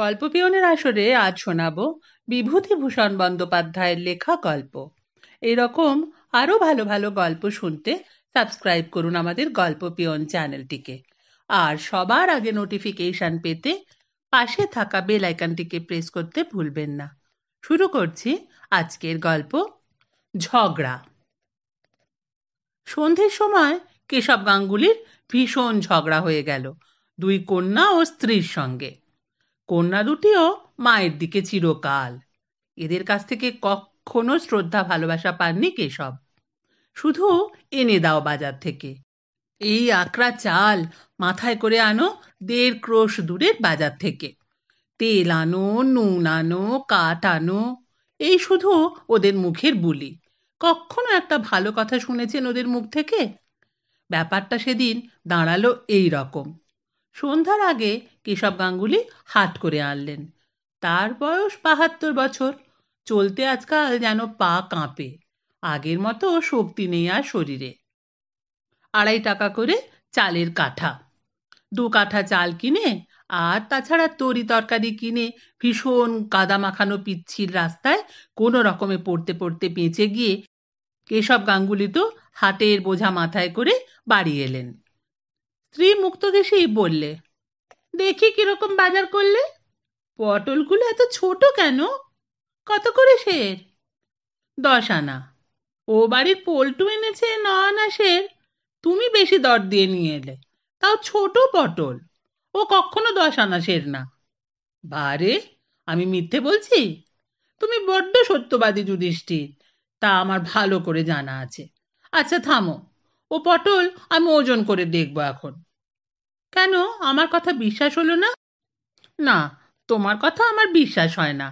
গল্প পিয়নের আসরে আজ শোনাব বিভূতিভূষণ বন্দ্যোপাধ্যায়ের লেখা গল্প এরকম আরও ভালো ভালো গল্প শুনতে সাবস্ক্রাইব করুন আমাদের গল্প পিয়ন চ্যানেলটিকে আর সবার আগে নোটিফিকেশন পেতে পাশে থাকা বেল আইকনটিকে প্রেস করতে ভুলবেন না শুরু করছি আজকের গল্প ঝগড়া সন্ধ্যের সময় কেশব গাঙ্গুলির ভীষণ ঝগড়া হয়ে গেল দুই কন্যা ও স্ত্রীর সঙ্গে কন্যা দুটিও মায়ের দিকে চিরকাল এদের কাছ থেকে কখনো শ্রদ্ধা ভালোবাসা পাননি কেশব শুধু এনে দাও বাজার থেকে এই আকড়া চাল মাথায় করে আনো দেড় ক্রোশ দূরের বাজার থেকে তেল আনো নুন আনো কাঠ আনো এই শুধু ওদের মুখের বুলি কখনো একটা ভালো কথা শুনেছেন ওদের মুখ থেকে ব্যাপারটা সেদিন দাঁড়ালো এই রকম সন্ধ্যার আগে কেশব গাঙ্গুলি হাট করে আনলেন তার বয়স বাহাত্তর বছর চলতে আজকাল যেন পা কাঁপে আগের মতো শক্তি নেই আর শরীরে আড়াই টাকা করে চালের কাঠা দু কাঠা চাল কিনে আর তাছাড়া তরি তরকারি কিনে ভীষণ কাদা মাখানো পিচ্ছির রাস্তায় কোনো রকমে পড়তে পড়তে বেঁচে গিয়ে কেশব গাঙ্গুলি তো হাটের বোঝা মাথায় করে বাড়ি এলেন স্ত্রী মুক্তদেশেই বললে দেখি কিরকম বাজার করলে পটলগুলো এত ছোট কেন কত করে সের দশ আনা ও বাড়ির পল্টু এনেছে ন আনা সের তুমি বেশি দর দিয়ে নিয়ে এলে তাও ছোট পটল ও কখনো দশ আনা সের না বারে আমি মিথ্যে বলছি তুমি বড্ড সত্যবাদী যুধিষ্ঠির তা আমার ভালো করে জানা আছে আচ্ছা থামো ও পটল আমি ওজন করে দেখবো এখন কেন আমার কথা বিশ্বাস হলো না না তোমার কথা আমার বিশ্বাস হয় না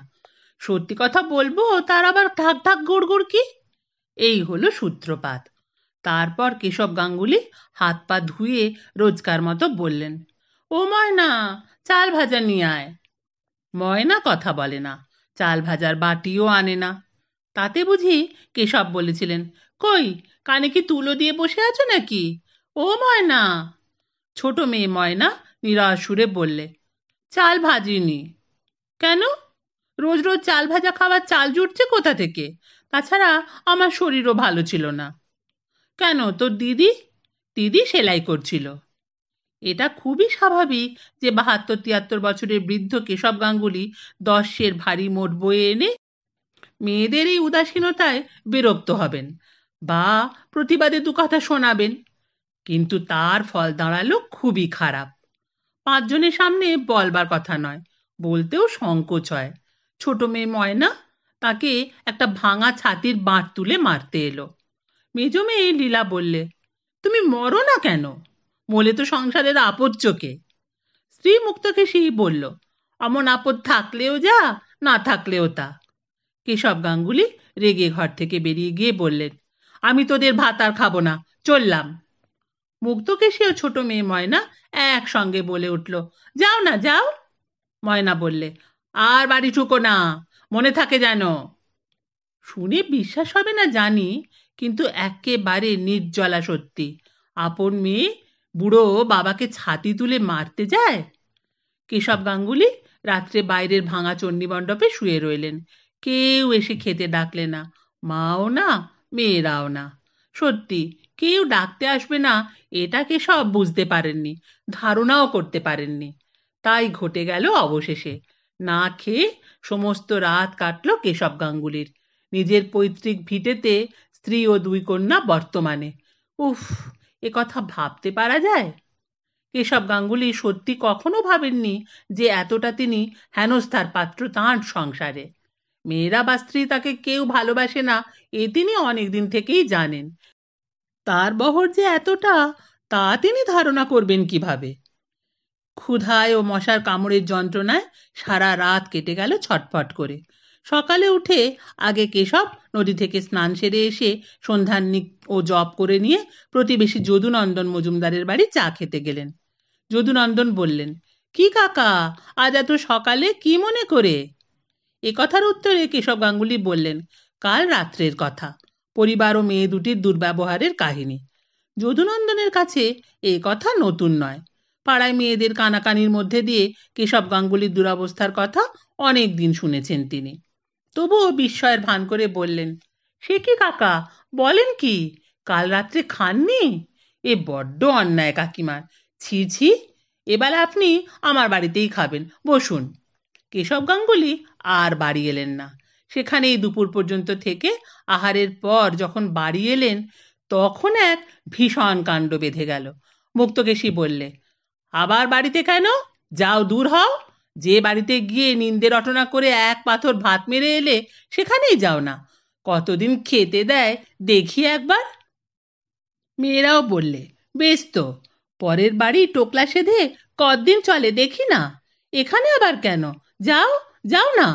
সত্যি কথা বলবো তার আবার ঢাক ঢাক গুড় গুড় কি এই হলো সূত্রপাত তারপর কেশব গাঙ্গুলি হাত পা ধুয়ে রোজকার মতো বললেন ও ময়না চাল ভাজা নিয়ে আয় ময়না কথা বলে না চাল ভাজার বাটিও আনে না তাতে বুঝি কেশব বলেছিলেন কই কানে কি তুলো দিয়ে বসে আছো নাকি ও ময়না ছোট মেয়ে ময়না নিরাসুরে সুরে বললে চাল ভাজিনি কেন রোজ রোজ চাল ভাজা খাওয়ার চাল জুটছে কোথা থেকে তাছাড়া আমার শরীরও ভালো ছিল না কেন তোর দিদি দিদি সেলাই করছিল এটা খুবই স্বাভাবিক যে বাহাত্তর তিয়াত্তর বছরের বৃদ্ধ কেশব গাঙ্গুলি দশের ভারী মোট বয়ে এনে মেয়েদের এই উদাসীনতায় বিরক্ত হবেন বা প্রতিবাদে দু কথা শোনাবেন কিন্তু তার ফল দাঁড়ালো খুবই খারাপ পাঁচজনের সামনে বলবার কথা নয় বলতেও সংকোচ হয় ছোট মেয়ে ময়না তাকে একটা ভাঙা ছাতির বাঁট তুলে মারতে এলো মেজ মেয়ে লীলা বললে তুমি মরো না কেন বলে তো সংসারের আপদ চোখে স্ত্রী মুক্তকেশী বলল অমন আপদ থাকলেও যা না থাকলেও তা কেশব গাঙ্গুলি রেগে ঘর থেকে বেরিয়ে গিয়ে বললেন আমি তোদের ভাত আর খাবো না চললাম মুগ্ধকেশী ও ছোট মেয়ে ময়না একসঙ্গে বলে উঠল যাও না যাও ময়না বললে আর বাড়ি ঢুকো না মনে থাকে যেন শুনে বিশ্বাস হবে না জানি কিন্তু একেবারে নির্জলা সত্যি আপন মেয়ে বুড়ো বাবাকে ছাতি তুলে মারতে যায় কেশব গাঙ্গুলি রাত্রে বাইরের ভাঙা চণ্ডীমণ্ডপে শুয়ে রইলেন কেউ এসে খেতে ডাকলে না মাও না মেয়েরাও না সত্যি কেউ ডাকতে আসবে না এটা কেশব বুঝতে পারেননি ধারণাও করতে পারেননি তাই ঘটে গেল অবশেষে না খেয়ে সমস্ত রাত কাটল কেশব গাঙ্গুলির নিজের পৈতৃক ভিটেতে স্ত্রী ও দুই কন্যা বর্তমানে উফ এ কথা ভাবতে পারা যায় কেশব গাঙ্গুলি সত্যি কখনো ভাবেননি যে এতটা তিনি হেনস্থার পাত্র তাঁর সংসারে মেয়েরা বা স্ত্রী তাকে কেউ ভালোবাসে না এ তিনি অনেকদিন থেকেই জানেন তার বহর যে এতটা তা তিনি ধারণা করবেন কিভাবে ক্ষুধায় ও মশার কামড়ের যন্ত্রণায় সারা রাত কেটে গেল ছটফট করে সকালে উঠে আগে কেশব নদী থেকে স্নান সেরে এসে সন্ধান ও জপ করে নিয়ে প্রতিবেশী যদুনন্দন মজুমদারের বাড়ি চা খেতে গেলেন যদুনন্দন বললেন কি কাকা আজ এত সকালে কি মনে করে এ কথার উত্তরে কেশব গাঙ্গুলি বললেন কাল রাত্রের কথা পরিবার ও মেয়ে দুটির দুর্ব্যবহারের কাহিনী যদুনন্দনের কাছে এ কথা নতুন নয় পাড়ায় মেয়েদের কানাকানির মধ্যে দিয়ে কেশব গাঙ্গুলির দুরবস্থার কথা অনেক দিন শুনেছেন তিনি তবুও বিস্ময়ের ভান করে বললেন সে কি কাকা বলেন কি কাল রাত্রে খাননি এ বড্ড অন্যায় কাকিমার ছি ছি এবার আপনি আমার বাড়িতেই খাবেন বসুন কেশব গাঙ্গুলি আর বাড়ি এলেন না সেখানেই দুপুর পর্যন্ত থেকে আহারের পর যখন বাড়ি এলেন তখন এক ভীষণ কাণ্ড বেঁধে গেল মুক্তকেশী বললে আবার বাড়িতে কেন যাও দূর হও যে বাড়িতে গিয়ে নিন্দে রটনা করে এক পাথর ভাত মেরে এলে সেখানেই যাও না কতদিন খেতে দেয় দেখি একবার মেয়েরাও বললে বেশ তো পরের বাড়ি টোকলা সেধে কদিন চলে দেখি না এখানে আবার কেন যাও যাও না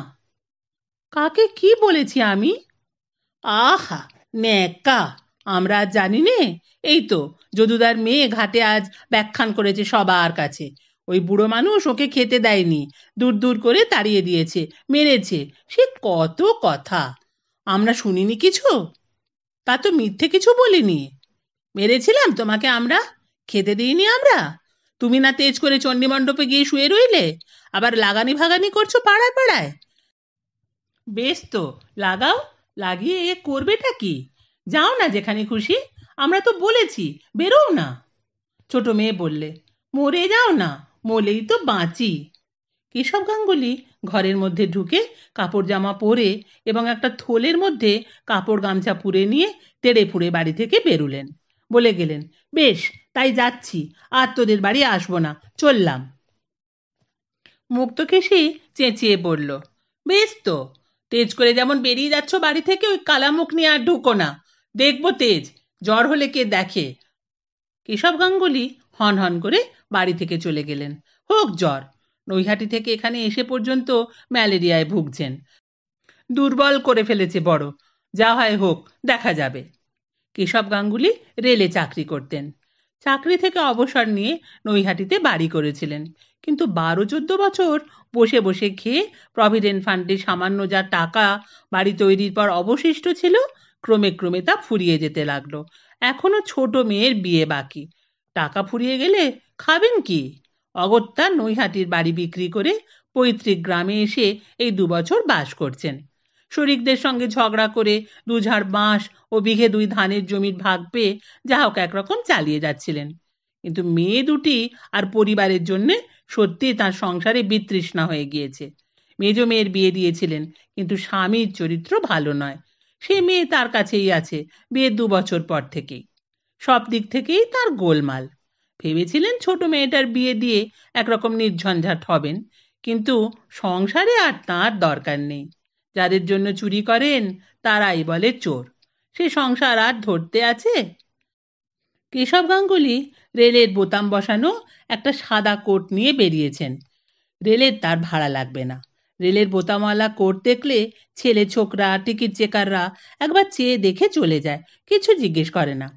কাকে কি বলেছি আমি আহা ন্যাকা আমরা জানি নে এই তো যদুদার মেয়ে ঘাটে আজ ব্যাখ্যান করেছে সবার কাছে ওই বুড়ো মানুষ ওকে খেতে দেয়নি দূর দূর করে তাড়িয়ে দিয়েছে মেরেছে সে কত কথা আমরা শুনিনি কিছু তা তো মিথ্যে কিছু বলিনি মেরেছিলাম তোমাকে আমরা খেতে দিইনি আমরা তুমি না তেজ করে চণ্ডীমণ্ডপে গিয়ে শুয়ে রইলে আবার লাগানি ভাগানি করছো পাড়ায় পাড়ায় বেশ তো লাগাও লাগিয়ে এ করবেটা কি যাও না যেখানে খুশি আমরা তো বলেছি বেরোও না ছোট মেয়ে বললে মরে যাও না মলেই তো বাঁচি কেশব গাঙ্গুলি ঘরের মধ্যে ঢুকে কাপড় জামা পরে এবং একটা থলের মধ্যে কাপড় গামছা পুরে নিয়ে তেড়ে ফুড়ে বাড়ি থেকে বেরুলেন বলে গেলেন বেশ তাই যাচ্ছি আর তোদের বাড়ি আসবো না চললাম মুক্তকেশী চেঁচিয়ে পড়ল বেশ তো তেজ করে যেমন বেরিয়ে যাচ্ছ বাড়ি থেকে ওই কালামুখ নিয়ে আর ঢুকো না দেখবো তেজ জ্বর হলে কে দেখে কেশব গাঙ্গুলি হন হন করে বাড়ি থেকে চলে গেলেন হোক জ্বর নৈহাটি থেকে এখানে এসে পর্যন্ত ম্যালেরিয়ায় ভুগছেন দুর্বল করে ফেলেছে বড় যা হয় হোক দেখা যাবে কেশব গাঙ্গুলি রেলে চাকরি করতেন চাকরি থেকে অবসর নিয়ে নৈহাটিতে বাড়ি করেছিলেন কিন্তু বারো চোদ্দ বছর বসে বসে খেয়ে প্রভিডেন্ট ফান্ডে সামান্য যা টাকা বাড়ি তৈরির পর অবশিষ্ট ছিল ক্রমে ক্রমে তা ফুরিয়ে যেতে লাগলো এখনো ছোট মেয়ের বিয়ে বাকি টাকা ফুরিয়ে গেলে খাবেন কি অগত্যা নৈহাটির বাড়ি বিক্রি করে পৈতৃক গ্রামে এসে এই দুবছর বাস করছেন শরিকদের সঙ্গে ঝগড়া করে দুঝাড় বাঁশ ও বিঘে দুই ধানের জমির ভাগ পেয়ে যা হোক একরকম চালিয়ে যাচ্ছিলেন কিন্তু মেয়ে দুটি আর পরিবারের জন্যে সত্যিই তার সংসারে বিতৃষ্ণা হয়ে গিয়েছে মেজ মেয়ের বিয়ে দিয়েছিলেন কিন্তু স্বামীর চরিত্র ভালো নয় সে মেয়ে তার কাছেই আছে বিয়ে দু বছর পর থেকেই সব দিক থেকেই তার গোলমাল ভেবেছিলেন ছোট মেয়েটার বিয়ে দিয়ে একরকম নির্ঝঞ্ঝাট হবেন কিন্তু সংসারে আর তার দরকার নেই যাদের জন্য চুরি করেন তারাই বলে চোর সে সংসার আর ধরতে আছে কেশব গাঙ্গুলি রেলের বোতাম বসানো একটা সাদা কোট নিয়ে বেরিয়েছেন রেলের তার ভাড়া লাগবে না রেলের বোতামওয়ালা কোট দেখলে ছেলে ছোকরা টিকিট চেকাররা একবার চেয়ে দেখে চলে যায় কিছু জিজ্ঞেস করে না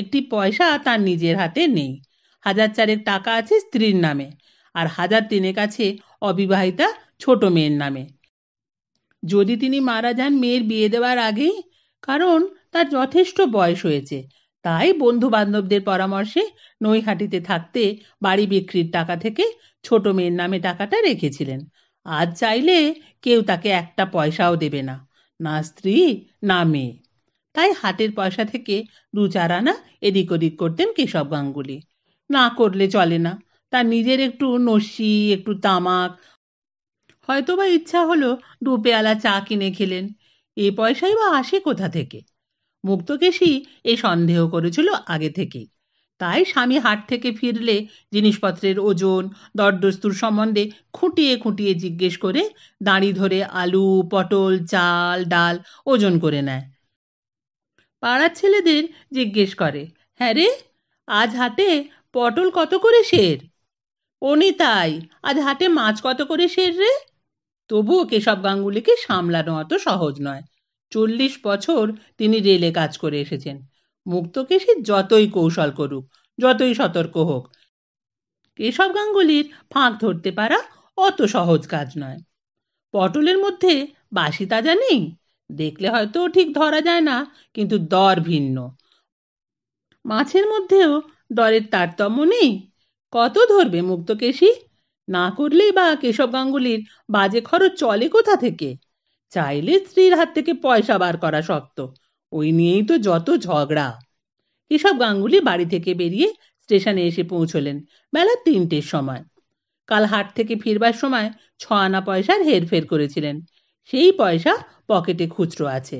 একটি পয়সা তার নিজের হাতে নেই হাজার চারেক টাকা আছে স্ত্রীর নামে আর হাজার তিনেক আছে অবিবাহিতা ছোট মেয়ের নামে যদি তিনি মারা যান মেয়ের বিয়ে দেওয়ার আগেই কারণ তার যথেষ্ট বয়স হয়েছে তাই বন্ধু বান্ধবদের পরামর্শে নৈহাটিতে থাকতে বাড়ি বিক্রির টাকা থেকে ছোট মেয়ের নামে টাকাটা রেখেছিলেন আজ চাইলে কেউ তাকে একটা পয়সাও দেবে না না স্ত্রী না মেয়ে তাই হাটের পয়সা থেকে দু চার আনা এদিক ওদিক করতেন কেশব গাঙ্গুলি না করলে চলে না তার নিজের একটু নস্যি একটু তামাক হয়তোবা ইচ্ছা হলো দু চা কিনে খেলেন এ পয়সাই বা আসে কোথা থেকে মুক্তকেশী এ সন্দেহ করেছিল আগে থেকেই তাই স্বামী হাট থেকে ফিরলে জিনিসপত্রের ওজন দরদস্তুর সম্বন্ধে খুঁটিয়ে খুঁটিয়ে জিজ্ঞেস করে দাঁড়ি ধরে আলু পটল চাল ডাল ওজন করে নেয় পাড়ার ছেলেদের জিজ্ঞেস করে হ্যাঁ রে আজ হাটে পটল কত করে শের ওনি তাই আজ হাটে মাছ কত করে শের রে তবুও কেশব গাঙ্গুলিকে সামলানো অত সহজ নয় চল্লিশ বছর তিনি রেলে কাজ করে এসেছেন মুক্তকেশী যতই কৌশল করুক যতই সতর্ক হোক কেশব গাঙ্গুলির ফাঁক ধরতে পারা অত সহজ কাজ নয় পটলের মধ্যে বাসি তাজা নেই দেখলে হয়তো ঠিক ধরা যায় না কিন্তু দর ভিন্ন মাছের মধ্যেও দরের তারতম্য নেই কত ধরবে মুক্তকেশী না করলেই বা কেশব গাঙ্গুলির বাজে খরচ চলে কোথা থেকে চাইলে স্ত্রীর হাত থেকে পয়সা বার করা শক্ত ওই নিয়েই তো যত ঝগড়া কেশব গাঙ্গুলি বাড়ি থেকে বেরিয়ে স্টেশনে এসে পৌঁছলেন বেলা তিনটের সময় কাল হাট থেকে ফিরবার সময় ছ আনা পয়সার হেরফের করেছিলেন সেই পয়সা পকেটে খুচরো আছে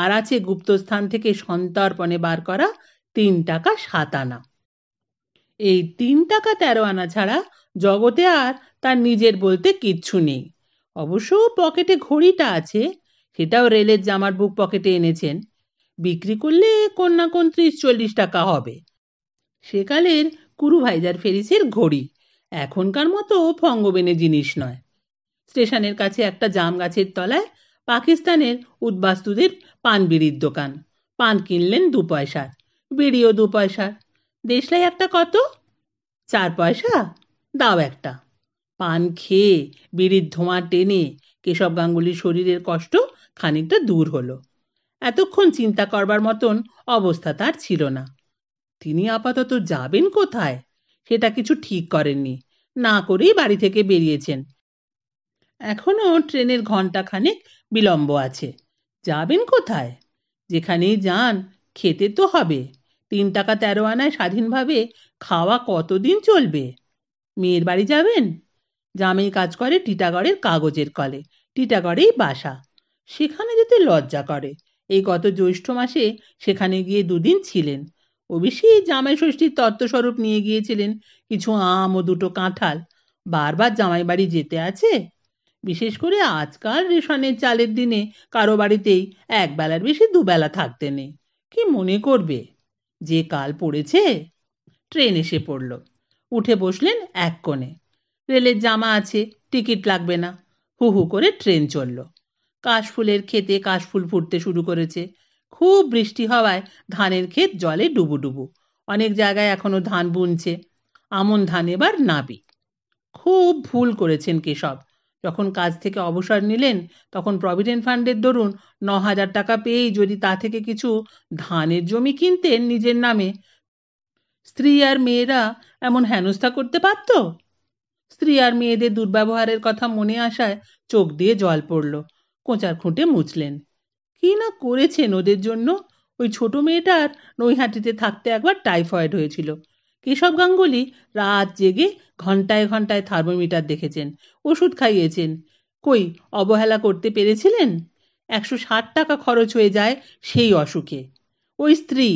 আর আছে গুপ্তস্থান থেকে সন্তর্পণে বার করা তিন টাকা সাত আনা এই তিন টাকা তেরো আনা ছাড়া জগতে আর তার নিজের বলতে কিচ্ছু নেই অবশ্য পকেটে ঘড়িটা আছে সেটাও রেলের জামার বুক পকেটে এনেছেন বিক্রি করলে কোন না কোন ত্রিশ চল্লিশ টাকা হবে সেকালের কুরু ভাইজার ফেরিসের ঘড়ি এখনকার মতো ফঙ্গবেনে জিনিস নয় স্টেশনের কাছে একটা জাম গাছের তলায় পাকিস্তানের উদ্বাস্তুদের পান বিড়ির দোকান পান কিনলেন দু পয়সার বিড়িও দু পয়সার দেশলাই একটা কত চার পয়সা দাও একটা পান খেয়ে বিড়ির ধোঁয়া টেনে কেশব গাঙ্গুলির শরীরের কষ্ট খানিকটা দূর হলো এতক্ষণ চিন্তা করবার মতন অবস্থা তার ছিল না তিনি আপাতত যাবেন কোথায় সেটা কিছু ঠিক করেননি না করেই বাড়ি থেকে বেরিয়েছেন এখনও ট্রেনের ঘন্টা খানেক বিলম্ব আছে যাবেন কোথায় যেখানেই যান খেতে তো হবে তিন টাকা তেরো আনায় স্বাধীনভাবে খাওয়া কতদিন চলবে মেয়ের বাড়ি যাবেন জামাই কাজ করে টিটাগড়ের কাগজের কলে টিটাগড়েই বাসা সেখানে যেতে লজ্জা করে এই গত জ্যৈষ্ঠ মাসে সেখানে গিয়ে দুদিন ছিলেন অবশ্যই জামাই ষষ্ঠীর তত্ত্বস্বরূপ নিয়ে গিয়েছিলেন কিছু আম ও দুটো কাঁঠাল বারবার জামাই বাড়ি যেতে আছে বিশেষ করে আজকাল রেশনের চালের দিনে কারো বাড়িতেই একবেলার বেশি দুবেলা থাকতে নেই কি মনে করবে যে কাল পড়েছে ট্রেন এসে পড়ল উঠে বসলেন এক কোণে রেলের জামা আছে টিকিট লাগবে না হু হু করে ট্রেন চলল কাশফুলের ক্ষেতে কাশফুল ফুটতে শুরু করেছে খুব বৃষ্টি হওয়ায় ধানের ক্ষেত জলে ডুবুডুবু অনেক জায়গায় এখনো ধান বুনছে আমন ধান এবার নাবি খুব ভুল করেছেন কেশব যখন কাজ থেকে অবসর নিলেন তখন প্রভিডেন্ট ফান্ডের দরুন ন হাজার টাকা পেয়েই যদি তা থেকে কিছু ধানের জমি কিনতেন নিজের নামে স্ত্রী আর মেয়েরা এমন হেনস্থা করতে পারত স্ত্রী আর মেয়েদের দুর্ব্যবহারের কথা মনে আসায় চোখ দিয়ে জল পড়ল কোঁচার খুঁটে মুছলেন কি না করেছেন ওদের জন্য ওই ছোট মেয়েটার নৈহাটিতে থাকতে একবার টাইফয়েড হয়েছিল কেশব গাঙ্গুলি রাত জেগে ঘন্টায় ঘন্টায় থার্মোমিটার দেখেছেন ওষুধ খাইয়েছেন কই অবহেলা করতে পেরেছিলেন একশো ষাট টাকা খরচ হয়ে যায় সেই অসুখে ওই স্ত্রী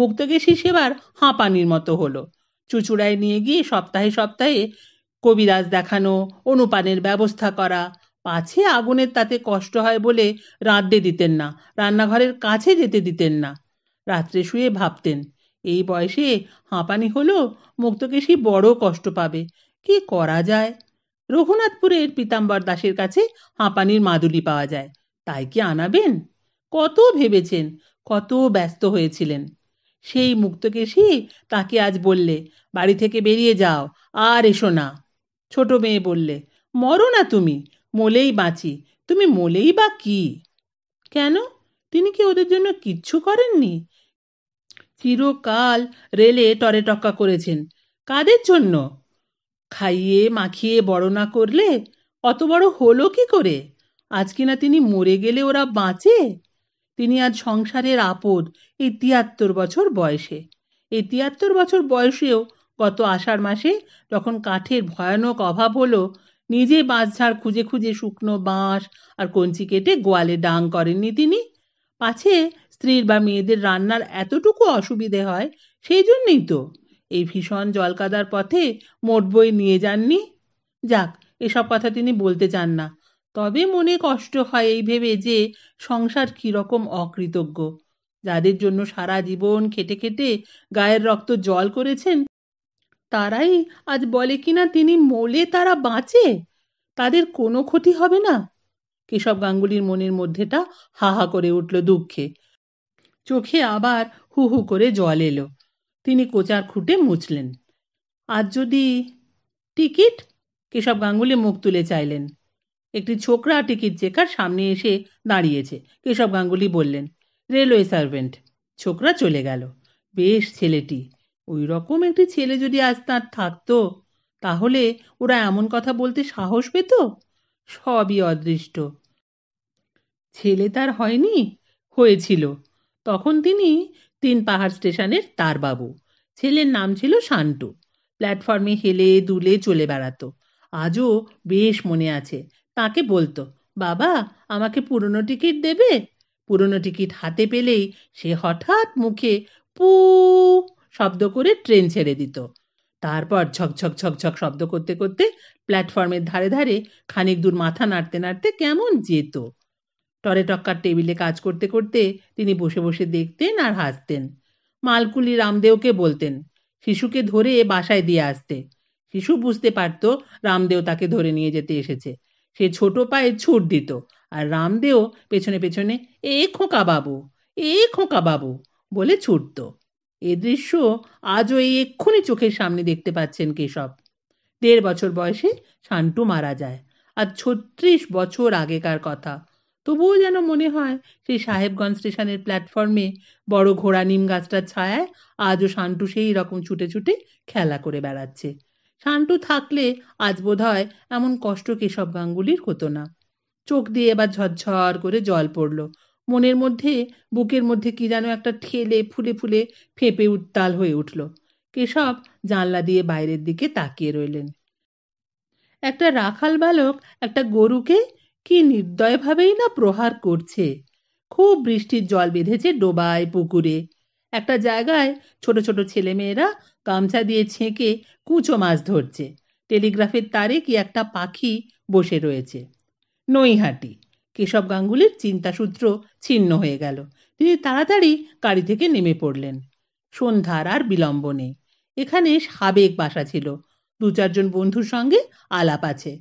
মুক্তকেশী সেবার হাঁপানির মতো হলো চুচুড়ায় নিয়ে গিয়ে সপ্তাহে সপ্তাহে কবিরাজ দেখানো অনুপানের ব্যবস্থা করা পাছে আগুনের তাতে কষ্ট হয় বলে রাঁধতে দিতেন না রান্নাঘরের কাছে যেতে দিতেন না রাত্রে শুয়ে ভাবতেন এই বয়সে হাঁপানি হলো মুক্তকেশী বড় কষ্ট পাবে কি করা যায় রঘুনাথপুরের পিতাম্বর দাসের কাছে হাঁপানির মাদুলি পাওয়া যায় তাই কি আনাবেন কত ভেবেছেন কত ব্যস্ত হয়েছিলেন সেই মুক্তকেশী তাকে আজ বললে বাড়ি থেকে বেরিয়ে যাও আর এসো না ছোট মেয়ে বললে মরো না তুমি মোলেই বাঁচি তুমি মোলেই বা কি কেন তিনি কি ওদের জন্য কিচ্ছু করেননি চিরকাল রেলে টরে টক্কা করেছেন কাদের জন্য খাইয়ে মাখিয়ে বড় না করলে অত বড় হলো কি করে আজ কিনা তিনি মরে গেলে ওরা বাঁচে তিনি আজ সংসারের আপদ এই তিয়াত্তর বছর বয়সে এই তিয়াত্তর বছর বয়সেও গত আষাঢ় মাসে যখন কাঠের ভয়ানক অভাব হলো নিজে বাঁশঝাড় খুঁজে খুঁজে শুকনো বাঁশ আর কঞ্চি কেটে গোয়ালে ডাং করেননি তিনি পাছে স্ত্রীর বা মেয়েদের রান্নার এতটুকু অসুবিধে হয় সেই জন্যেই তো এই ভীষণ জলকাদার পথে মোট বই নিয়ে যাননি যাক এসব কথা তিনি বলতে চান না তবে মনে কষ্ট হয় এই ভেবে যে সংসার কীরকম অকৃতজ্ঞ যাদের জন্য সারা জীবন খেটে খেটে গায়ের রক্ত জল করেছেন তারাই আজ বলে কিনা তিনি মোলে তারা বাঁচে তাদের কোনো ক্ষতি হবে না কেশব গাঙ্গুলির মনের মধ্যেটা হাহা করে উঠল দুঃখে চোখে আবার হু হু করে জল এলো তিনি কোচার খুঁটে মুছলেন আর যদি টিকিট কেশব গাঙ্গুলি মুখ তুলে চাইলেন একটি ছোকরা টিকিট চেকার সামনে এসে দাঁড়িয়েছে কেশব গাঙ্গুলি বললেন রেলওয়ে সার্ভেন্ট ছোকরা চলে গেল বেশ ছেলেটি ওই রকম একটি ছেলে যদি আজ তাঁর থাকতো তাহলে ওরা এমন কথা বলতে সাহস পেত সবই অদৃষ্ট ছেলে তার হয়নি হয়েছিল তখন তিনি তিন পাহাড় স্টেশনের তার বাবু ছেলের নাম ছিল শান্টু প্ল্যাটফর্মে হেলে দুলে চলে বেড়াতো আজও বেশ মনে আছে তাকে বলতো বাবা আমাকে পুরনো টিকিট দেবে পুরনো টিকিট হাতে পেলেই সে হঠাৎ মুখে পু শব্দ করে ট্রেন ছেড়ে দিত তারপর ঝকঝক ঝকঝক শব্দ করতে করতে প্ল্যাটফর্মের ধারে ধারে খানিক দূর মাথা নাড়তে নাড়তে কেমন যেত টরে টক্কার টেবিলে কাজ করতে করতে তিনি বসে বসে দেখতেন আর হাসতেন মালকুলি রামদেওকে বলতেন শিশুকে ধরে বাসায় দিয়ে আসতে শিশু বুঝতে পারত রামদেও তাকে ধরে নিয়ে যেতে এসেছে সে ছোট পায়ে ছুট দিত আর রামদেও পেছনে পেছনে এ খোঁকা বাবু এ খোঁকা বাবু বলে ছুটত এ দৃশ্য আজও এই এক্ষুনি চোখের সামনে দেখতে পাচ্ছেন কেশব দেড় বছর বয়সে শান্টু মারা যায় আর ছত্রিশ বছর আগেকার কথা তবুও যেন মনে হয় সেই সাহেবগঞ্জ স্টেশনের প্ল্যাটফর্মে বড় ঘোড়া নিম গাছটার ছায়ায় আজও শান্টু সেই রকম ছুটে ছুটে খেলা করে বেড়াচ্ছে শান্টু থাকলে আজ বোধ হয় এমন কষ্ট কেশব গাঙ্গুলির হতো না চোখ দিয়ে এবার ঝরঝর করে জল পড়ল মনের মধ্যে বুকের মধ্যে কি যেন একটা ঠেলে ফুলে ফুলে ফেঁপে উত্তাল হয়ে উঠল কেশব জানলা দিয়ে বাইরের দিকে তাকিয়ে রইলেন একটা রাখাল বালক একটা গরুকে কি নির্দয়ভাবেই না প্রহার করছে খুব বৃষ্টির জল বেঁধেছে ডোবায় পুকুরে একটা জায়গায় ছোট ছোট ছেলেমেয়েরা গামছা দিয়ে ছেঁকে কুচো মাছ ধরছে টেলিগ্রাফের তারে কি একটা পাখি বসে রয়েছে নইহাটি কেশব গাঙ্গুলির চিন্তাসূত্র ছিন্ন হয়ে গেল তিনি তাড়াতাড়ি গাড়ি থেকে নেমে পড়লেন সন্ধ্যার আর বিলম্ব নেই এখানে সাবেক বাসা ছিল দু চারজন বন্ধুর সঙ্গে আলাপ আছে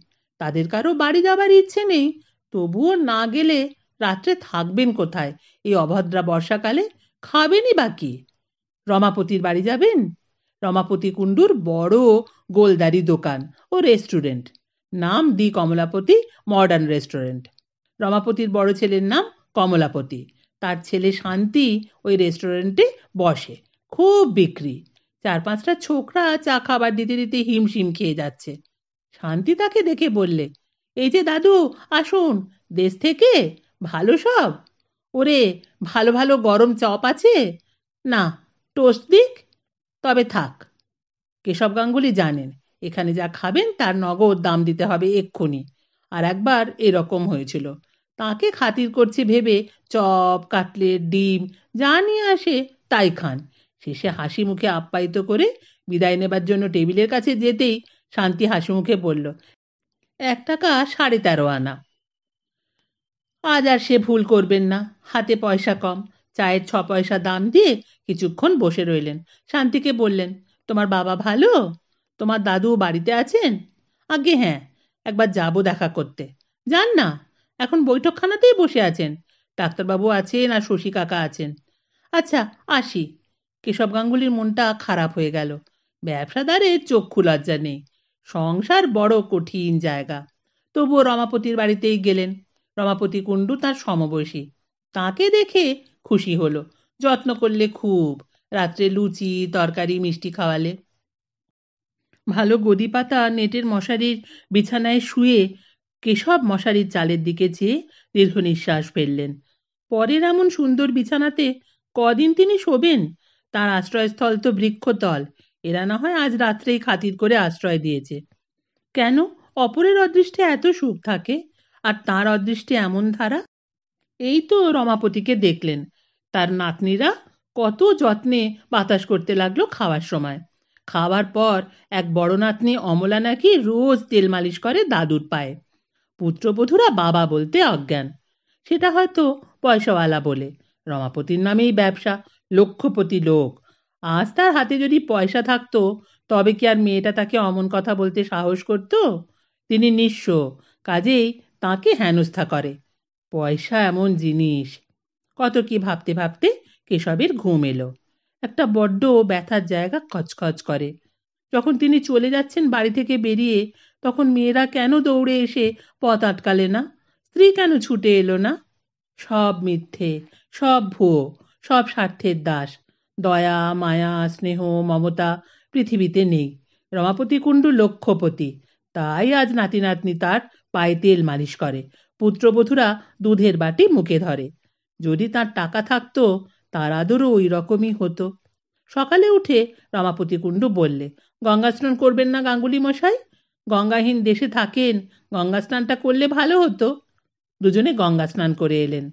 তাদের কারো বাড়ি যাবার ইচ্ছে নেই তবুও না গেলে রাত্রে থাকবেন কোথায় এই অভদ্রা বর্ষাকালে খাবেনই বা কি রমাপতির বাড়ি যাবেন রমাপতি কুণ্ডুর বড় গোলদারি দোকান ও রেস্টুরেন্ট নাম দি কমলাপতি মডার্ন রেস্টুরেন্ট রমাপতির বড় ছেলের নাম কমলাপতি তার ছেলে শান্তি ওই রেস্টুরেন্টে বসে খুব বিক্রি চার পাঁচটা ছোকরা চা খাবার দিতে দিতে হিমশিম খেয়ে যাচ্ছে শান্তি তাকে দেখে বললে এই যে দাদু আসুন দেশ থেকে ভালো সব ওরে ভালো ভালো গরম চপ আছে না টোস্ট দিক তবে থাক কেশব গাঙ্গুলি জানেন এখানে যা খাবেন তার নগদ দাম দিতে হবে এক্ষুনি আর একবার এরকম হয়েছিল তাকে খাতির করছে ভেবে চপ কাটলেট ডিম যা নিয়ে আসে তাই খান শেষে হাসি মুখে আপ্যায়িত করে বিদায় নেবার জন্য টেবিলের কাছে যেতেই শান্তি হাসিমুখে বলল এক টাকা সাড়ে তেরো আনা আজ আর সে ভুল করবেন না হাতে পয়সা কম চায়ের ছ পয়সা দাম দিয়ে কিছুক্ষণ বসে রইলেন শান্তিকে বললেন তোমার বাবা ভালো তোমার দাদু বাড়িতে আছেন আগে হ্যাঁ একবার যাব দেখা করতে যান না এখন বৈঠকখানাতেই বসে আছেন ডাক্তারবাবু আছেন আর শশী কাকা আছেন আচ্ছা আসি কেশব গাঙ্গুলির মনটা খারাপ হয়ে গেল ব্যবসাদারের চক্ষু লজ্জা নেই সংসার বড় কঠিন জায়গা তবুও রমাপতির বাড়িতেই গেলেন রমাপতি কুণ্ডু তার সমবয়সী তাকে দেখে খুশি হলো যত্ন করলে খুব রাত্রে লুচি তরকারি মিষ্টি খাওয়ালে ভালো গদি পাতা নেটের মশারির বিছানায় শুয়ে কেশব মশারির চালের দিকে চেয়ে দীর্ঘ নিঃশ্বাস ফেললেন পরের এমন সুন্দর বিছানাতে কদিন তিনি শোবেন তার আশ্রয়স্থল তো বৃক্ষতল এরা না হয় আজ রাত্রেই খাতির করে আশ্রয় দিয়েছে কেন অপরের অদৃষ্টে এত সুখ থাকে আর তার অদৃষ্টে এমন ধারা এই তো রমাপতিকে দেখলেন তার নাতনিরা কত যত্নে বাতাস করতে লাগলো খাওয়ার সময় খাওয়ার পর এক বড় নাতনি অমলা নাকি রোজ তেল মালিশ করে দাদুর পায়ে পুত্রবধূরা বাবা বলতে অজ্ঞান সেটা হয়তো পয়সাওয়ালা বলে রমাপতির নামেই ব্যবসা লক্ষপতি লোক আজ তার হাতে যদি পয়সা থাকতো তবে কি আর মেয়েটা তাকে অমন কথা বলতে সাহস করত তিনি নিঃস্ব কাজেই তাকে হেনস্থা করে পয়সা এমন জিনিস কত কি ভাবতে ভাবতে কেশবের ঘুম এলো একটা বড্ড ব্যথার জায়গা খচখচ করে যখন তিনি চলে যাচ্ছেন বাড়ি থেকে বেরিয়ে তখন মেয়েরা কেন দৌড়ে এসে পথ আটকালে না স্ত্রী কেন ছুটে এলো না সব মিথ্যে সব ভুয়ো সব স্বার্থের দাস দয়া মায়া স্নেহ মমতা পৃথিবীতে নেই রমাপতি কুণ্ডু লক্ষ্যপতি তাই আজ নাতি নাতনি তার পায়ে তেল মালিশ করে পুত্রবধূরা দুধের বাটি মুখে ধরে যদি তার টাকা থাকতো তার আদরও ওই রকমই হতো সকালে উঠে রমাপতি কুণ্ডু বললে গঙ্গা স্নান করবেন না গাঙ্গুলি মশাই গঙ্গাহীন দেশে থাকেন গঙ্গা স্নানটা করলে ভালো হতো দুজনে গঙ্গা স্নান করে এলেন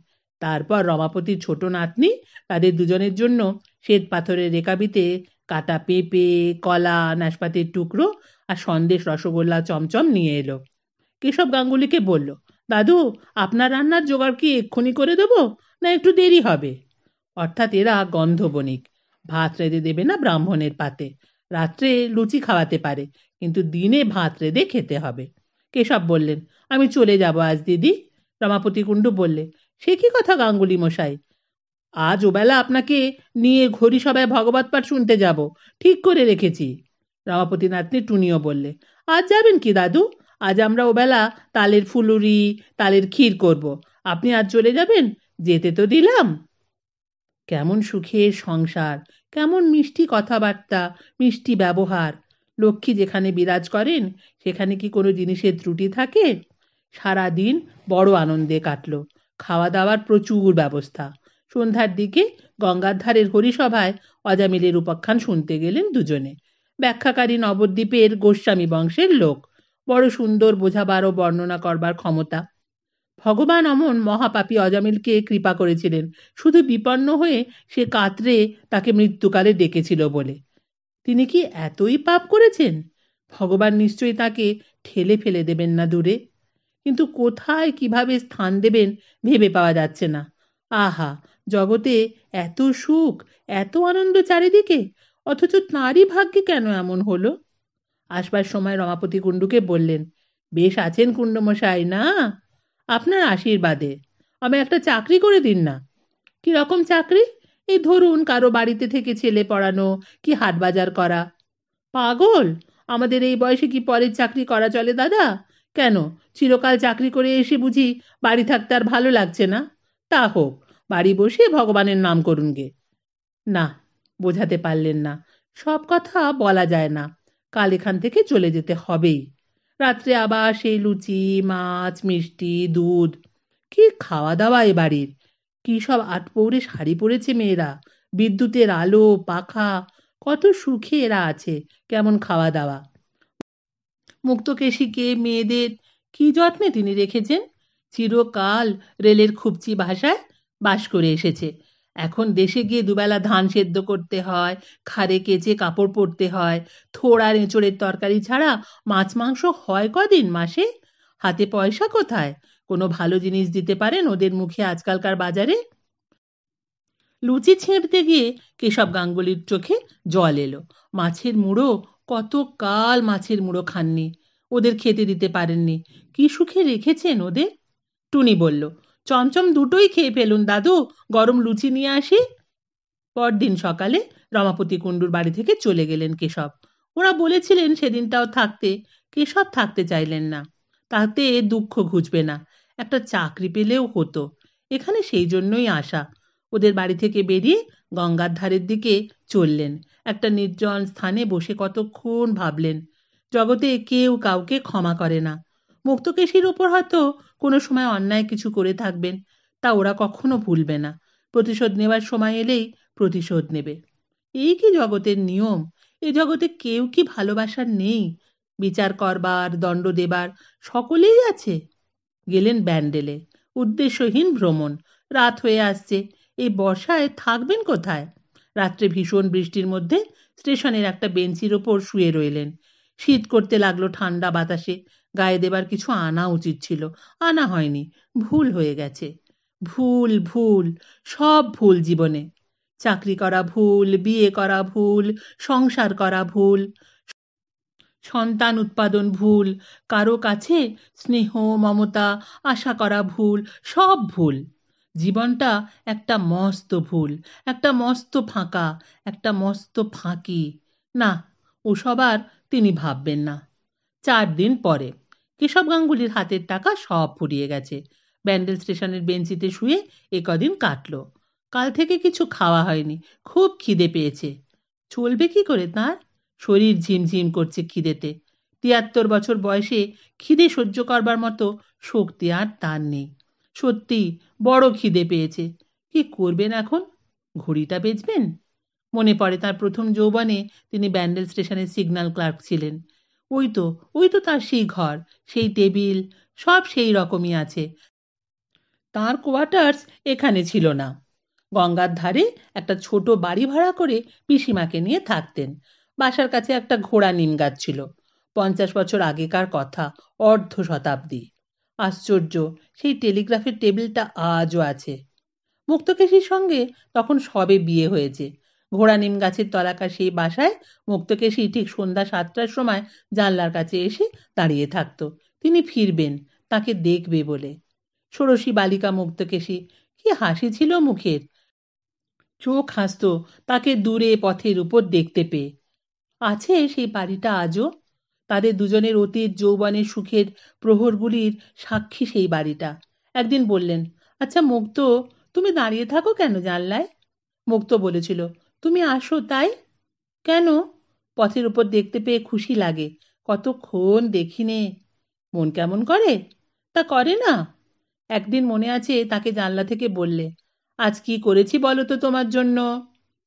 তারপর রমাপতির ছোট নাতনি তাদের দুজনের জন্য শ্বেত পাথরের রেকাবিতে কাটা পেঁপে কলা নাশপাতির টুকরো আর সন্দেশ রসগোল্লা চমচম নিয়ে এলো কেশব গাঙ্গুলিকে বলল দাদু আপনার রান্নার জোগাড় কি এক্ষুনি করে দেবো না একটু দেরি হবে অর্থাৎ এরা গন্ধ বণিক ভাত রেঁধে দেবে না ব্রাহ্মণের পাতে রাত্রে লুচি খাওয়াতে পারে কিন্তু দিনে ভাত রেঁধে খেতে হবে কেশব বললেন আমি চলে যাব আজ দিদি রমাপতি কুণ্ডু বললে সে কি কথা গাঙ্গুলি মশাই আজ ওবেলা আপনাকে নিয়ে ঘড়ি সবাই ভগবত পাঠ শুনতে যাব ঠিক করে রেখেছি রামাপতি নাতনি টুনিও বললে আজ যাবেন কি দাদু আজ আমরা ওবেলা তালের ফুলুরি তালের ক্ষীর করব আপনি আজ চলে যাবেন যেতে তো দিলাম কেমন সুখে সংসার কেমন মিষ্টি কথাবার্তা মিষ্টি ব্যবহার লক্ষ্মী যেখানে বিরাজ করেন সেখানে কি কোনো জিনিসের ত্রুটি থাকে সারা দিন বড় আনন্দে কাটল খাওয়া দাওয়ার প্রচুর ব্যবস্থা সন্ধ্যার দিকে গঙ্গার ধারের হরিসভায় অজামিলের উপাখ্যান শুনতে গেলেন দুজনে ব্যাখ্যাকারী নবদ্বীপের গোস্বামী বংশের লোক বড় সুন্দর বোঝাবার ও বর্ণনা করবার ক্ষমতা ভগবান অমন মহাপাপী অজামিলকে কৃপা করেছিলেন শুধু বিপন্ন হয়ে সে কাতরে তাকে মৃত্যুকালে ডেকেছিল বলে তিনি কি এতই পাপ করেছেন ভগবান নিশ্চয়ই তাকে ঠেলে ফেলে দেবেন না দূরে কিন্তু কোথায় কিভাবে স্থান দেবেন ভেবে পাওয়া যাচ্ছে না আহা জগতে এত সুখ এত আনন্দ চারিদিকে অথচ তাঁরই ভাগ্যে কেন এমন হলো আসবার সময় রমাপতি কুণ্ডুকে বললেন বেশ আছেন কুণ্ডমশাই না আপনার আশীর্বাদে আমি একটা চাকরি করে দিন না কীরকম চাকরি এই ধরুন কারো বাড়িতে থেকে ছেলে পড়ানো কি হাট বাজার করা পাগল আমাদের এই বয়সে কি পরের চাকরি করা চলে দাদা কেন চিরকাল চাকরি করে এসে বুঝি বাড়ি থাকতে আর ভালো লাগছে না তা হোক বাড়ি বসে ভগবানের নাম করুন গে না বোঝাতে পারলেন না সব কথা বলা যায় না কাল এখান থেকে চলে যেতে হবেই রাত্রে আবার সেই লুচি মাছ মিষ্টি দুধ কি খাওয়া দাওয়া এ বাড়ির কি সব আটপৌরে শাড়ি পরেছে মেয়েরা বিদ্যুতের আলো পাখা কত সুখে এরা আছে কেমন খাওয়া দাওয়া মুক্তকেশীকে মেয়েদের কি যত্নে তিনি রেখেছেন চিরকাল রেলের খুবচি ভাষায় বাস করে এসেছে এখন দেশে গিয়ে দুবেলা ধান সেদ্ধ করতে হয় খারে কেচে কাপড় পরতে হয় থোড়া এঁচোড়ের তরকারি ছাড়া মাছ মাংস হয় কদিন মাসে হাতে পয়সা কোথায় কোনো ভালো জিনিস দিতে পারেন ওদের মুখে আজকালকার বাজারে লুচি ছেঁড়তে গিয়ে কেশব গাঙ্গুলির চোখে জল এলো মাছের মুড়ো কত কাল মাছের মুড়ো খাননি ওদের খেতে দিতে পারেননি কি সুখে রেখেছেন ওদের টুনি বলল চমচম দুটোই খেয়ে ফেলুন দাদু গরম লুচি নিয়ে আসি পরদিন সকালে রমাপতি কুণ্ডুর বাড়ি থেকে চলে গেলেন কেশব ওরা বলেছিলেন সেদিনটাও থাকতে কেশব থাকতে চাইলেন না তাতে দুঃখ ঘুচবে না একটা চাকরি পেলেও হতো এখানে সেই জন্যই আসা ওদের বাড়ি থেকে বেরিয়ে গঙ্গার ধারের দিকে চললেন একটা নির্জন স্থানে বসে কতক্ষণ ভাবলেন জগতে কেউ কাউকে ক্ষমা করে না মুক্তকেশীর ওপর হয়তো কোনো সময় অন্যায় কিছু করে থাকবেন তা ওরা কখনো ভুলবে না প্রতিশোধ নেবার সময় এলেই প্রতিশোধ নেবে এই কি জগতের নিয়ম এ জগতে কেউ কি ভালোবাসার নেই বিচার করবার দণ্ড দেবার সকলেই আছে গেলেন ব্যান্ডেলে উদ্দেশ্যহীন ভ্রমণ রাত হয়ে আসছে এই বর্ষায় থাকবেন কোথায় রাত্রে ভীষণ বৃষ্টির মধ্যে স্টেশনের একটা বেঞ্চির ওপর শুয়ে রইলেন শীত করতে লাগলো ঠান্ডা বাতাসে গায়ে দেবার কিছু আনা উচিত ছিল আনা হয়নি ভুল হয়ে গেছে ভুল ভুল সব ভুল জীবনে চাকরি করা ভুল বিয়ে করা ভুল সংসার করা ভুল সন্তান উৎপাদন ভুল কারো কাছে স্নেহ মমতা আশা করা ভুল সব ভুল জীবনটা একটা মস্ত ভুল একটা মস্ত ফাঁকা একটা মস্ত ফাঁকি না ও সবার তিনি ভাববেন না চার দিন পরে কেশব গাঙ্গুলির হাতের টাকা সব ফুরিয়ে গেছে ব্যান্ডেল স্টেশনের বেঞ্চিতে শুয়ে এ কদিন কাটল কাল থেকে কিছু খাওয়া হয়নি খুব খিদে পেয়েছে চলবে কি করে তার শরীর ঝিমঝিম করছে খিদেতে তিয়াত্তর বছর বয়সে খিদে সহ্য করবার মতো শক্তি আর তার নেই সত্যি বড় খিদে পেয়েছে কি করবেন এখন ঘড়িটা বেচবেন মনে পড়ে তার প্রথম যৌবনে তিনি ব্যান্ডেল স্টেশনের সিগন্যাল ক্লার্ক ছিলেন ওই তো ওই তো তার সেই ঘর সেই টেবিল সব সেই রকমই আছে তার কোয়ার্টার্স এখানে ছিল না গঙ্গার ধারে একটা ছোট বাড়ি ভাড়া করে পিসিমাকে নিয়ে থাকতেন বাসার কাছে একটা ঘোড়া নিম গাছ ছিল পঞ্চাশ বছর আগেকার কথা অর্ধ শতাব্দী আশ্চর্য সেই টেলিগ্রাফের টেবিলটা আজও আছে মুক্তকেশীর সঙ্গে তখন সবে বিয়ে হয়েছে ঘোড়া নিম গাছের তলাকার সেই বাসায় মুক্তকেশী ঠিক সন্ধ্যা সাতটার সময় জানলার কাছে এসে দাঁড়িয়ে থাকত তিনি ফিরবেন তাকে দেখবে বলে ষোড়শী বালিকা মুক্তকেশী কি হাসি ছিল মুখের চোখ হাসত তাকে দূরে পথের উপর দেখতে পেয়ে আছে সেই বাড়িটা আজও তাদের দুজনের অতীত যৌবনের সুখের প্রহরগুলির সাক্ষী সেই বাড়িটা একদিন বললেন আচ্ছা মুক্ত তুমি দাঁড়িয়ে থাকো কেন জানলায় মুক্ত বলেছিল তুমি আসো তাই কেন পথের উপর দেখতে পেয়ে খুশি লাগে কতক্ষণ দেখিনে মন কেমন করে তা করে না একদিন মনে আছে তাকে জানলা থেকে বললে আজ কি করেছি বলো তো তোমার জন্য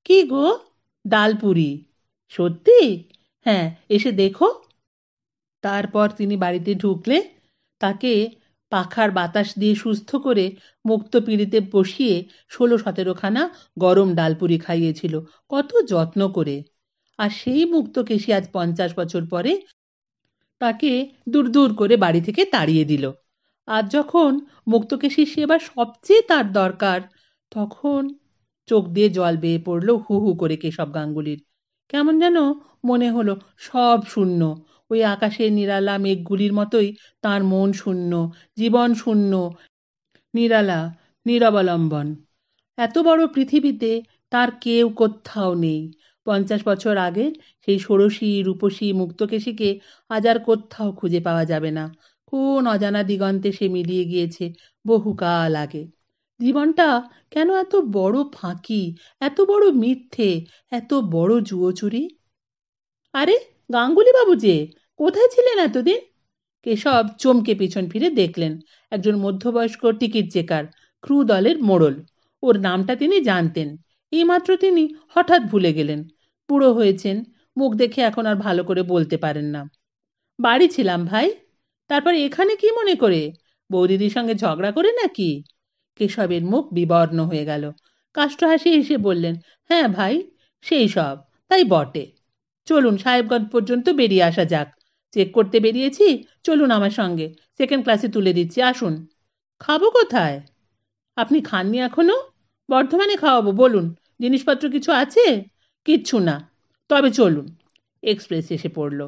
কি গো ডালপুরি সত্যি হ্যাঁ এসে দেখো তারপর তিনি বাড়িতে ঢুকলে তাকে পাখার বাতাস দিয়ে সুস্থ করে মুক্ত পিঁড়িতে বসিয়ে ষোলো সতেরোখানা গরম ডালপুরি খাইয়েছিল কত যত্ন করে আর সেই মুক্ত কেশি আজ পঞ্চাশ বছর পরে তাকে দূর দূর করে বাড়ি থেকে তাড়িয়ে দিল আর যখন মুক্তকেশীর সেবা সবচেয়ে তার দরকার তখন চোখ দিয়ে জল বেয়ে পড়লো হু হু করে কেশব গাঙ্গুলির কেমন যেন মনে হলো সব শূন্য ওই আকাশের নিরালা মেঘগুলির মতোই তার মন শূন্য জীবন শূন্য নিরালা নিরবলম্বন এত বড় পৃথিবীতে তার কেউ কোথাও নেই পঞ্চাশ বছর আগে সেই ষোড়শী রূপসী মুক্তকেশীকে আজ আর কোথাও খুঁজে পাওয়া যাবে না কোন অজানা দিগন্তে সে মিলিয়ে গিয়েছে বহুকাল আগে জীবনটা কেন এত বড় ফাঁকি এত বড় মিথ্যে এত বড় জুয়োচুরি আরে গাঙ্গুলি বাবু যে কোথায় ছিলেন এতদিন কেশব চমকে পিছন ফিরে দেখলেন একজন মধ্যবয়স্ক টিকিট চেকার ক্রু দলের মোড়ল ওর নামটা তিনি জানতেন এইমাত্র তিনি হঠাৎ ভুলে গেলেন বুড়ো হয়েছেন মুখ দেখে এখন আর ভালো করে বলতে পারেন না বাড়ি ছিলাম ভাই তারপর এখানে কি মনে করে বৌদিদির সঙ্গে ঝগড়া করে নাকি কেশবের মুখ বিবর্ণ হয়ে গেল কাষ্ট হাসি এসে বললেন হ্যাঁ ভাই সেই সব তাই বটে চলুন সাহেবগঞ্জ পর্যন্ত বেরিয়ে আসা যাক চেক করতে বেরিয়েছি চলুন আমার সঙ্গে সেকেন্ড ক্লাসে তুলে দিচ্ছি আসুন খাবো কোথায় আপনি খাননি এখনো বর্ধমানে খাওয়াবো বলুন জিনিসপত্র কিছু আছে কিচ্ছু না তবে চলুন এক্সপ্রেস এসে পড়ল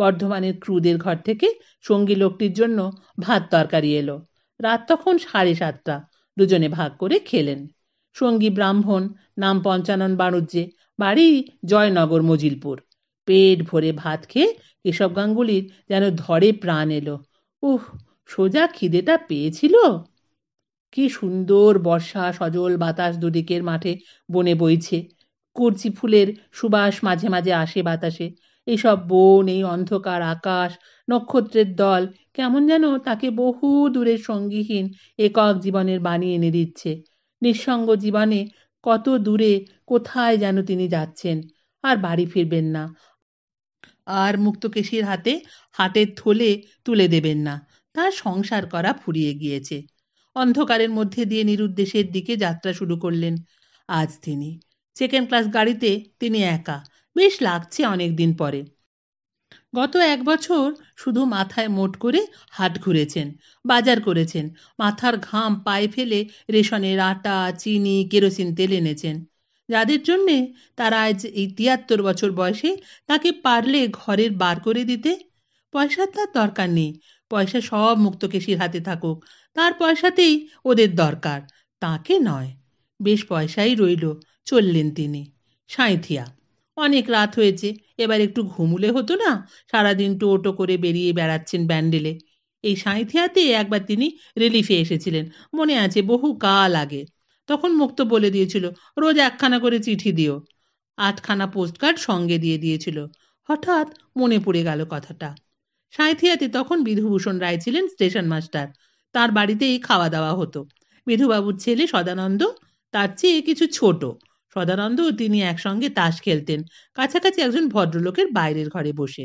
বর্ধমানের ক্রুদের ঘর থেকে সঙ্গী লোকটির জন্য ভাত তরকারি এলো রাত তখন সাড়ে সাতটা দুজনে ভাগ করে খেলেন সঙ্গী ব্রাহ্মণ নাম পঞ্চানন বাণুজ্যে বাড়ি জয়নগর মজিলপুর পেট ভরে ভাত খেয়ে কেশব গাঙ্গুলির যেন ধরে প্রাণ এলো উহ সোজা খিদেটা পেয়েছিল কি সুন্দর বর্ষা সজল বাতাস দুদিকের মাঠে বনে বইছে কর্চি ফুলের সুবাস মাঝে মাঝে আসে বাতাসে এসব বন এই অন্ধকার আকাশ নক্ষত্রের দল কেমন যেন তাকে বহু দূরের সঙ্গীহীন একক জীবনের বাণী এনে দিচ্ছে নিঃসঙ্গ জীবনে কত দূরে কোথায় যেন তিনি যাচ্ছেন আর বাড়ি ফিরবেন না আর মুক্তকেশীর হাতে হাতের থলে তুলে দেবেন না তার সংসার করা ফুরিয়ে গিয়েছে অন্ধকারের মধ্যে দিয়ে নিরুদ্দেশের দিকে যাত্রা শুরু করলেন আজ তিনি সেকেন্ড ক্লাস গাড়িতে তিনি একা বেশ লাগছে অনেক দিন পরে গত এক বছর শুধু মাথায় মোট করে হাট ঘুরেছেন বাজার করেছেন মাথার ঘাম পায়ে ফেলে রেশনের আটা চিনি কেরোসিন তেল এনেছেন যাদের জন্যে তারা আজ এই তিয়াত্তর বছর বয়সে তাকে পারলে ঘরের বার করে দিতে পয়সার তার দরকার নেই পয়সা সব কেশির হাতে থাকুক তার পয়সাতেই ওদের দরকার তাকে নয় বেশ পয়সাই রইল চললেন তিনি সাঁইথিয়া অনেক রাত হয়েছে এবার একটু ঘুমুলে হতো না সারাদিন টোটো করে বেরিয়ে বেড়াচ্ছেন ব্যান্ডেলে এই সাঁইথিয়াতে একবার তিনি রিলিফে এসেছিলেন মনে আছে বহু কাল আগে তখন মুক্ত বলে দিয়েছিল রোজ একখানা করে চিঠি দিও আটখানা পোস্টকার্ড সঙ্গে দিয়ে দিয়েছিল হঠাৎ মনে পড়ে গেল কথাটা সাঁথিয়াতে তখন বিধুভূষণ রায় ছিলেন স্টেশন মাস্টার তার বাড়িতেই খাওয়া দাওয়া হতো বিধুবাবুর ছেলে সদানন্দ তার চেয়ে কিছু ছোট সদানন্দ তিনি একসঙ্গে তাস খেলতেন কাছাকাছি একজন ভদ্রলোকের বাইরের ঘরে বসে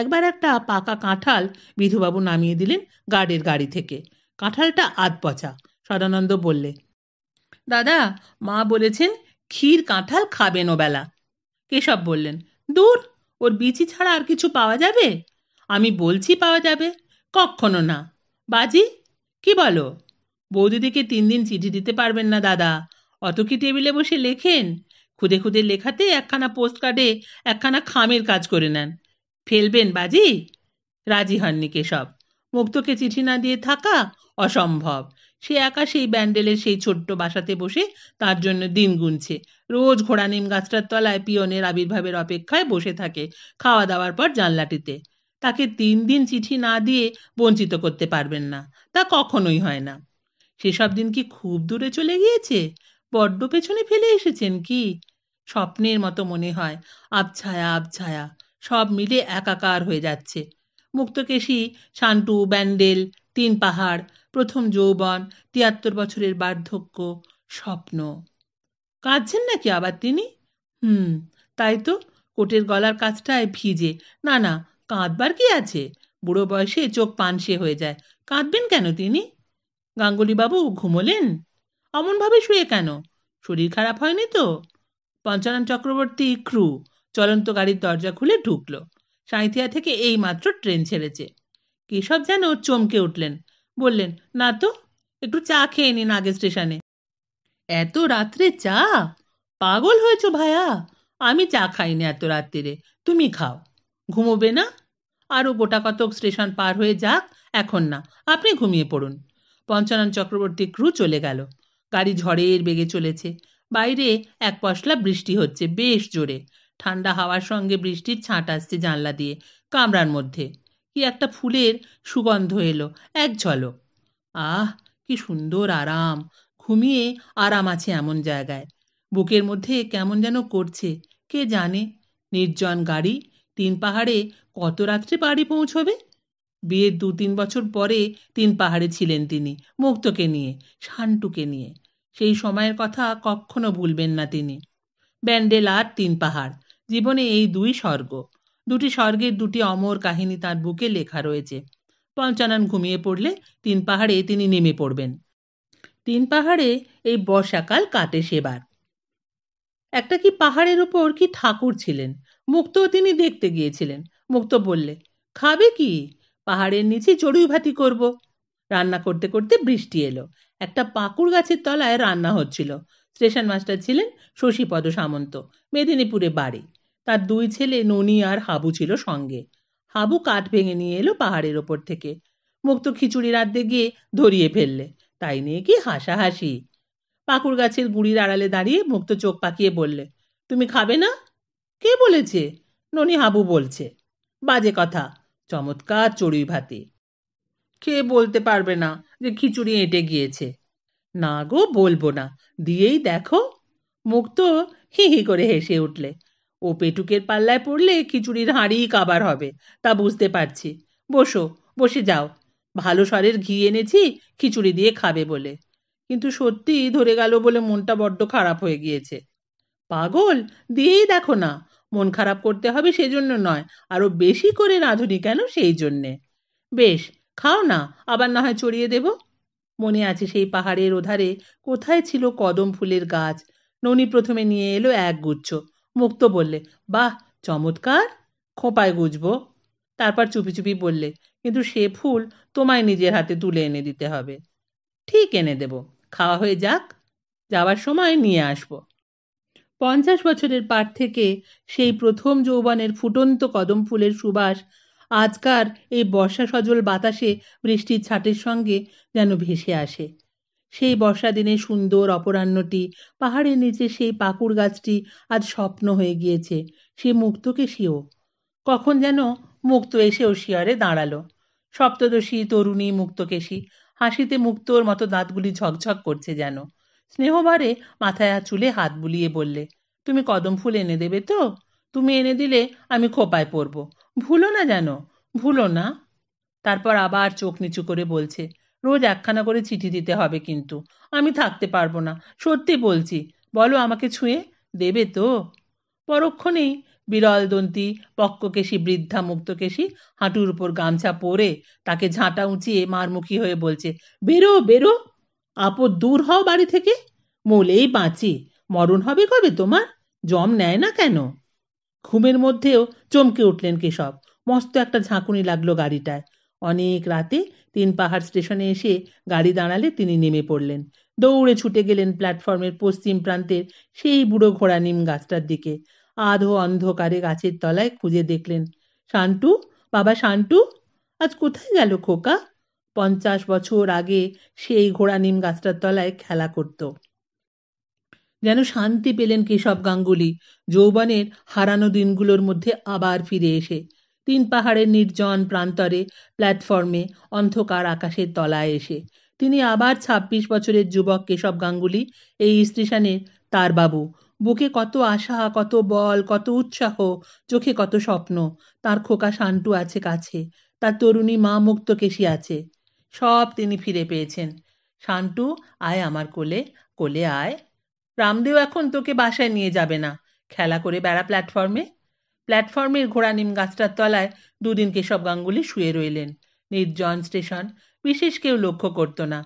একবার একটা পাকা কাঁঠাল বিধুবাবু নামিয়ে দিলেন গার্ডের গাড়ি থেকে কাঁঠালটা আধ পচা সদানন্দ বললে দাদা মা বলেছেন ক্ষীর কাঁঠাল খাবেন ওবেলা কেশব বললেন দূর ওর বিচি ছাড়া আর কিছু পাওয়া যাবে আমি বলছি পাওয়া যাবে কখনো না বাজি কি বলো বৌদিদিকে তিন দিন চিঠি দিতে পারবেন না দাদা অত কি টেবিলে বসে লেখেন খুদে খুদে লেখাতে একখানা পোস্ট কার্ডে একখানা খামের কাজ করে নেন ফেলবেন বাজি রাজি হননি কেশব মুক্তকে চিঠি না দিয়ে থাকা অসম্ভব সে একা সেই ব্যান্ডেলের সেই ছোট্ট বাসাতে বসে তার জন্য দিন গুনছে রোজ ঘোড়া নিম গাছটার তলায় পিয়নের আবির্ভাবের অপেক্ষায় বসে থাকে খাওয়া দাওয়ার পর জানলাটিতে তাকে তিন দিন চিঠি না দিয়ে বঞ্চিত করতে পারবেন না তা কখনোই হয় না সেসব দিন কি খুব দূরে চলে গিয়েছে বড্ড পেছনে ফেলে এসেছেন কি স্বপ্নের মতো মনে হয় আবছায়া আবছায়া সব মিলে একাকার হয়ে যাচ্ছে মুক্তকেশী শান্টু ব্যান্ডেল তিন পাহাড় প্রথম যৌবন তিয়াত্তর বছরের বার্ধক্য স্বপ্ন কাঁদছেন নাকি আবার তিনি হুম তাই তো কোটের গলার কাছটায় ভিজে না না কাঁদবার কি আছে বুড়ো বয়সে চোখ পানসে হয়ে যায় কাঁদবেন কেন তিনি গাঙ্গুলিবাবু ঘুমোলেন অমনভাবে শুয়ে কেন শরীর খারাপ হয়নি তো পঞ্চানন চক্রবর্তী ক্রু চলন্ত গাড়ির দরজা খুলে ঢুকল সাঁইথিয়া থেকে এই মাত্র ট্রেন ছেড়েছে কেশব যেন চমকে উঠলেন বললেন না তো একটু চা খেয়ে নিন আগে স্টেশনে এত রাত্রে চা পাগল হয়েছ ভায়া আমি চা খাইনি এত রাত্রিরে তুমি খাও ঘুমোবে না আরও গোটা কতক স্টেশন পার হয়ে যাক এখন না আপনি ঘুমিয়ে পড়ুন পঞ্চানন চক্রবর্তী ক্রু চলে গেল গাড়ি ঝড়ের বেগে চলেছে বাইরে এক পশলা বৃষ্টি হচ্ছে বেশ জোরে ঠান্ডা হাওয়ার সঙ্গে বৃষ্টির ছাঁট আসছে জানলা দিয়ে কামরার মধ্যে কি একটা ফুলের সুগন্ধ এলো এক ঝলক আহ কি সুন্দর আরাম ঘুমিয়ে আরাম আছে এমন জায়গায় বুকের মধ্যে কেমন যেন করছে কে জানে নির্জন গাড়ি তিন পাহাড়ে কত রাত্রে বাড়ি পৌঁছবে বিয়ের দু তিন বছর পরে তিন পাহাড়ে ছিলেন তিনি মুক্তকে নিয়ে শান্টুকে নিয়ে সেই সময়ের কথা কখনো ভুলবেন না তিনি ব্যান্ডেল আর তিন পাহাড় জীবনে এই দুই স্বর্গ দুটি স্বর্গের দুটি অমর কাহিনী তার বুকে লেখা রয়েছে পঞ্চানন ঘুমিয়ে পড়লে তিন পাহাড়ে তিনি নেমে পড়বেন তিন পাহাড়ে এই বর্ষাকাল কাটে সেবার একটা কি পাহাড়ের ওপর কি ঠাকুর ছিলেন মুক্তও তিনি দেখতে গিয়েছিলেন মুক্ত বললে খাবে কি পাহাড়ের নিচে চড়ুই ভাতি করব রান্না করতে করতে বৃষ্টি এলো একটা পাকুড় গাছের তলায় রান্না হচ্ছিল স্টেশন মাস্টার ছিলেন শশীপদ সামন্ত মেদিনীপুরে বাড়ি তার দুই ছেলে ননি আর হাবু ছিল সঙ্গে হাবু কাঠ ভেঙে নিয়ে এলো পাহাড়ের ওপর থেকে মুক্ত খিচুড়ি রাঁধতে গিয়ে ধরিয়ে ফেললে তাই নিয়ে কি হাসাহাসি পাকুর গাছের গুড়ির আড়ালে দাঁড়িয়ে মুক্ত চোখ পাকিয়ে বললে তুমি খাবে না কে বলেছে ননি হাবু বলছে বাজে কথা চমৎকার চড়ুই ভাতে খেয়ে বলতে পারবে না যে খিচুড়ি এঁটে গিয়েছে না গো বলবো না দিয়েই দেখো মুক্ত হি হি করে হেসে উঠলে ও পেটুকের পাল্লায় পড়লে খিচুড়ির হাঁড়িই কাবার হবে তা বুঝতে পারছি বসো বসে যাও ভালো স্বরের ঘি এনেছি খিচুড়ি দিয়ে খাবে বলে কিন্তু সত্যি ধরে গেল বলে মনটা বড্ড খারাপ হয়ে গিয়েছে পাগল দিয়েই দেখো না মন খারাপ করতে হবে সেজন্য নয় আরও বেশি করে রাঁধুনি কেন সেই জন্যে বেশ খাও না আবার না হয় চড়িয়ে দেব মনে আছে সেই পাহাড়ের ওধারে কোথায় ছিল কদম ফুলের গাছ ননি প্রথমে নিয়ে এলো এক গুচ্ছ মুক্ত বললে বাহ চমৎকার খোপায় গুজব তারপর চুপি চুপি বললে কিন্তু সে ফুল তোমায় নিজের হাতে তুলে এনে দিতে হবে ঠিক এনে দেব খাওয়া হয়ে যাক যাওয়ার সময় নিয়ে আসব পঞ্চাশ বছরের পার থেকে সেই প্রথম যৌবনের ফুটন্ত কদম ফুলের সুবাস আজকার এই বর্ষা সজল বাতাসে বৃষ্টির ছাটের সঙ্গে যেন ভেসে আসে সেই বর্ষা দিনে সুন্দর অপরাহ্নটি পাহাড়ের নিচে সেই পাকুড় গাছটি আজ স্বপ্ন হয়ে গিয়েছে সে মুক্তকে শিও কখন যেন মুক্ত এসেও শিয়রে দাঁড়ালো সপ্তদশী তরুণী মুক্তকেশী হাসিতে মুক্তর মতো দাঁতগুলি ঝকঝক করছে যেন স্নেহবারে মাথায় চুলে হাত বুলিয়ে বললে তুমি কদম ফুল এনে দেবে তো তুমি এনে দিলে আমি খোপায় পরব ভুলো না যেন ভুলো না তারপর আবার চোখ নিচু করে বলছে রোজ একখানা করে চিঠি দিতে হবে কিন্তু আমি থাকতে পারবো না সত্যি বলছি বলো আমাকে ছুঁয়ে দেবে তো পরক্ষণেই বিরল দন্তি পক্ষকেশী বৃদ্ধা মুক্তকেশী হাঁটুর উপর গামছা পরে তাকে ঝাঁটা উঁচিয়ে মারমুখী হয়ে বলছে বেরো বেরো আপদ দূর হও বাড়ি থেকে মোলেই বাঁচি মরণ হবে কবে তোমার জম নেয় না কেন ঘুমের মধ্যেও চমকে উঠলেন কেশব মস্ত একটা ঝাঁকুনি লাগলো গাড়িটায় অনেক রাতে তিন পাহাড় স্টেশনে এসে গাড়ি দাঁড়ালে তিনি নেমে পড়লেন দৌড়ে ছুটে গেলেন প্ল্যাটফর্মের পশ্চিম প্রান্তের সেই বুড়ো ঘোড়া নিম গাছটার দিকে আধো অন্ধকারে গাছের তলায় খুঁজে দেখলেন শান্টু বাবা শান্টু আজ কোথায় গেল খোকা পঞ্চাশ বছর আগে সেই ঘোড়া নিম গাছটার তলায় খেলা করত যেন শান্তি পেলেন কেশব গাঙ্গুলি যৌবনের হারানো দিনগুলোর মধ্যে আবার ফিরে এসে তিন পাহাড়ের নির্জন প্রান্তরে প্ল্যাটফর্মে অন্ধকার আকাশের তলায় এসে তিনি আবার ছাব্বিশ বছরের যুবক কেশব গাঙ্গুলি এই স্টেশনের তার বাবু বুকে কত আশা কত বল কত উৎসাহ চোখে কত স্বপ্ন তার খোকা শান্টু আছে কাছে তার তরুণী মা মুক্তকেশী আছে সব তিনি ফিরে পেয়েছেন শান্টু আয় আমার কোলে কোলে আয় রামদেও এখন তোকে বাসায় নিয়ে যাবে না খেলা করে বেড়া প্ল্যাটফর্মে প্ল্যাটফর্মের ঘোড়া নিম গাছটার তলায় দুদিন কেশব গাঙ্গুলি শুয়ে রইলেন নির্জন স্টেশন বিশেষ কেউ লক্ষ্য করত না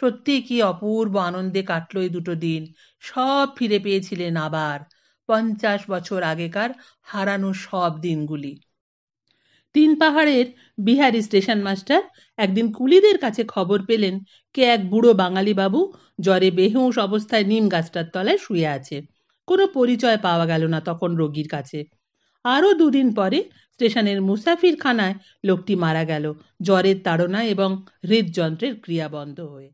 সত্যি কি অপূর্ব আনন্দে কাটল এই দুটো দিন সব ফিরে পেয়েছিলেন আবার পঞ্চাশ বছর আগেকার হারানো সব দিনগুলি তিন পাহাড়ের বিহারি স্টেশন মাস্টার একদিন কুলিদের কাছে খবর পেলেন কে এক বুড়ো বাঙালি বাবু জ্বরে বেহুঁশ অবস্থায় নিম গাছটার তলায় শুয়ে আছে কোনো পরিচয় পাওয়া গেল না তখন রোগীর কাছে আরও দুদিন পরে স্টেশনের মুসাফিরখানায় লোকটি মারা গেল জ্বরের তাড়না এবং হৃদযন্ত্রের ক্রিয়া বন্ধ হয়ে